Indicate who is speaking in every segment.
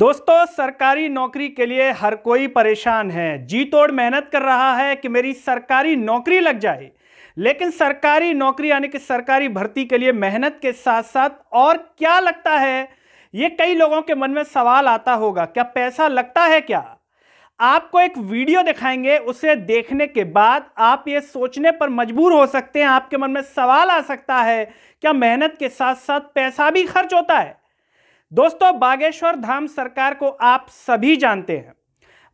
Speaker 1: दोस्तों सरकारी नौकरी के लिए हर कोई परेशान है जी तोड़ मेहनत कर रहा है कि मेरी सरकारी नौकरी लग जाए लेकिन सरकारी नौकरी यानी कि सरकारी भर्ती के लिए मेहनत के साथ साथ और क्या लगता है ये कई लोगों के मन में सवाल आता होगा क्या पैसा लगता है क्या आपको एक वीडियो दिखाएंगे उसे देखने के बाद आप ये सोचने पर मजबूर हो सकते हैं आपके मन में सवाल आ सकता है क्या मेहनत के साथ साथ पैसा भी खर्च होता है दोस्तों बागेश्वर धाम सरकार को आप सभी जानते हैं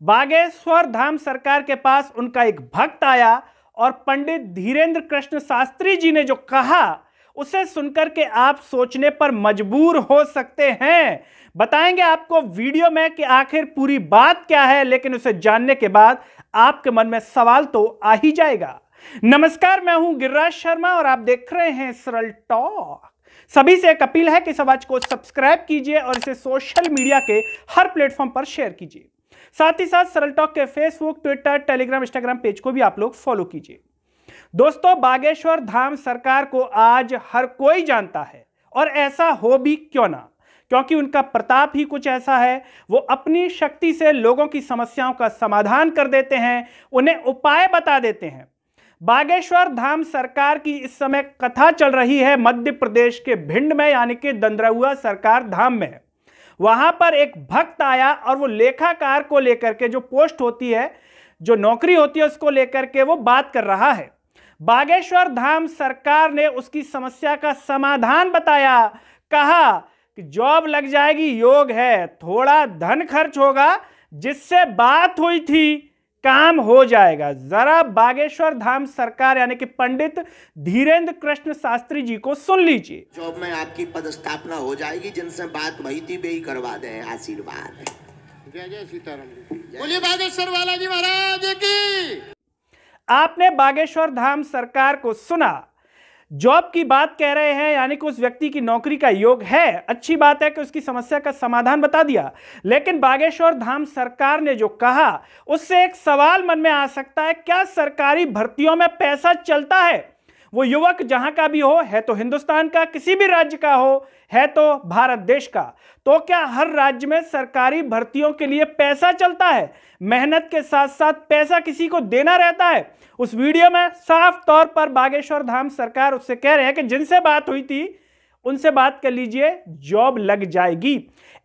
Speaker 1: बागेश्वर धाम सरकार के पास उनका एक भक्त आया और पंडित धीरेन्द्र कृष्ण शास्त्री जी ने जो कहा उसे सुनकर के आप सोचने पर मजबूर हो सकते हैं बताएंगे आपको वीडियो में कि आखिर पूरी बात क्या है लेकिन उसे जानने के बाद आपके मन में सवाल तो आ ही जाएगा नमस्कार मैं हूं गिरिराज शर्मा और आप देख रहे हैं सरल टॉक सभी से एक अपील है कि इस आवाज को सब्सक्राइब कीजिए और इसे सोशल मीडिया के हर प्लेटफॉर्म पर शेयर कीजिए साथ ही साथ सरल टॉक के Facebook Twitter Telegram Instagram page को भी आप लोग फॉलो कीजिए दोस्तों बागेश्वर धाम सरकार को आज हर कोई जानता है और ऐसा हो भी क्यों ना क्योंकि उनका प्रताप ही कुछ ऐसा है वो अपनी शक्ति से लोगों की समस्याओं का समाधान कर देते हैं उन्हें उपाय बता देते हैं बागेश्वर धाम सरकार की इस समय कथा चल रही है मध्य प्रदेश के भिंड में यानी कि दंद्रहुआ सरकार धाम में वहां पर एक भक्त आया और वो लेखाकार को लेकर के जो पोस्ट होती है जो नौकरी होती है उसको लेकर के वो बात कर रहा है बागेश्वर धाम सरकार ने उसकी समस्या का समाधान बताया कहा कि जॉब लग जाएगी योग है थोड़ा धन खर्च होगा जिससे बात हुई थी काम हो जाएगा जरा बागेश्वर धाम सरकार यानी कि पंडित धीरेन्द्र कृष्ण शास्त्री जी को सुन लीजिए जॉब में आपकी पदस्थापना हो जाएगी जिनसे बात वही थी वे करवा दे आशीर्वाद जय जय सीताराम बोलिए बागेश्वर जी महाराज की आपने बागेश्वर धाम सरकार को सुना जॉब की बात कह रहे हैं यानी कि उस व्यक्ति की नौकरी का योग है अच्छी बात है कि उसकी समस्या का समाधान बता दिया लेकिन बागेश्वर धाम सरकार ने जो कहा उससे एक सवाल मन में आ सकता है क्या सरकारी भर्तियों में पैसा चलता है वो युवक जहां का भी हो है तो हिंदुस्तान का किसी भी राज्य का हो है तो भारत देश का तो क्या हर राज्य में सरकारी भर्तियों के लिए पैसा चलता है मेहनत के साथ साथ पैसा किसी को देना रहता है उस वीडियो में साफ तौर पर बागेश्वर धाम सरकार उससे कह रहे हैं कि जिनसे बात हुई थी उनसे बात कर लीजिए जॉब लग जाएगी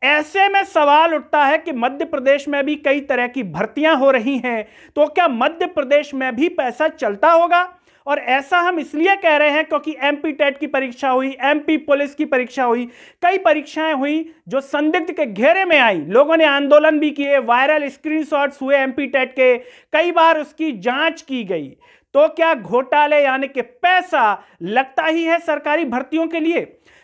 Speaker 1: ऐसे में सवाल उठता है कि मध्य प्रदेश में भी कई तरह की भर्तियां हो रही हैं तो क्या मध्य प्रदेश में भी पैसा चलता होगा और ऐसा हम इसलिए कह रहे हैं क्योंकि एम टेट की परीक्षा हुई एम पुलिस की परीक्षा हुई कई परीक्षाएं हुई जो संदिग्ध के घेरे में आई लोगों ने आंदोलन भी किए वायरल स्क्रीनशॉट्स हुए एम टेट के कई बार उसकी जांच की गई तो क्या घोटाले यानी कि पैसा लगता ही है सरकारी भर्तियों के लिए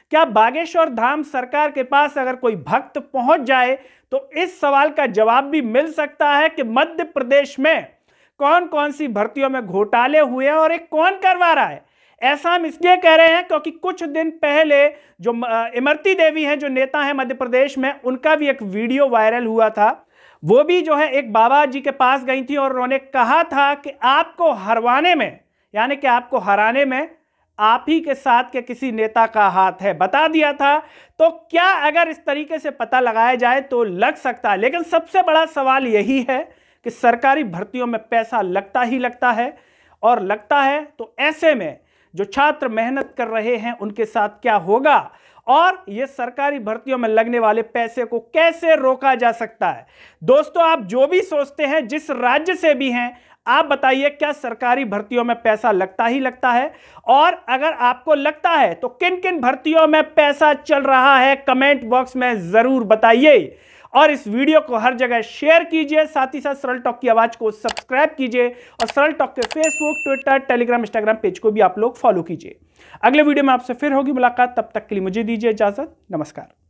Speaker 1: क्या बागेश्वर धाम सरकार के पास अगर कोई भक्त पहुंच जाए तो इस सवाल का जवाब भी मिल सकता है कि मध्य प्रदेश में कौन कौन सी भर्तियों में घोटाले हुए और एक कौन करवा रहा है ऐसा हम इसलिए कह रहे हैं क्योंकि कुछ दिन पहले जो इमरती देवी हैं जो नेता हैं मध्य प्रदेश में उनका भी एक वीडियो वायरल हुआ था वो भी जो है एक बाबा जी के पास गई थी और उन्होंने कहा था कि आपको हरवाने में यानी कि आपको हराने में आप ही के साथ के किसी नेता का हाथ है बता दिया था तो क्या अगर इस तरीके से पता लगाया जाए तो लग सकता है लेकिन सबसे बड़ा सवाल यही है कि सरकारी भर्तियों में पैसा लगता ही लगता है और लगता है तो ऐसे में जो छात्र मेहनत कर रहे हैं उनके साथ क्या होगा और ये सरकारी भर्तियों में लगने वाले पैसे को कैसे रोका जा सकता है दोस्तों आप जो भी सोचते हैं जिस राज्य से भी हैं आप बताइए क्या सरकारी भर्तियों में पैसा लगता ही लगता है और अगर आपको लगता है तो किन किन भर्तियों में पैसा चल रहा है कमेंट बॉक्स में ज़रूर बताइए और इस वीडियो को हर जगह शेयर कीजिए साथ ही साथ सरल टॉक की आवाज़ को सब्सक्राइब कीजिए और सरल टॉक के Facebook Twitter Telegram Instagram page को भी आप लोग फॉलो कीजिए अगले वीडियो में आपसे फिर होगी मुलाकात तब तक के लिए मुझे दीजिए इजाज़त नमस्कार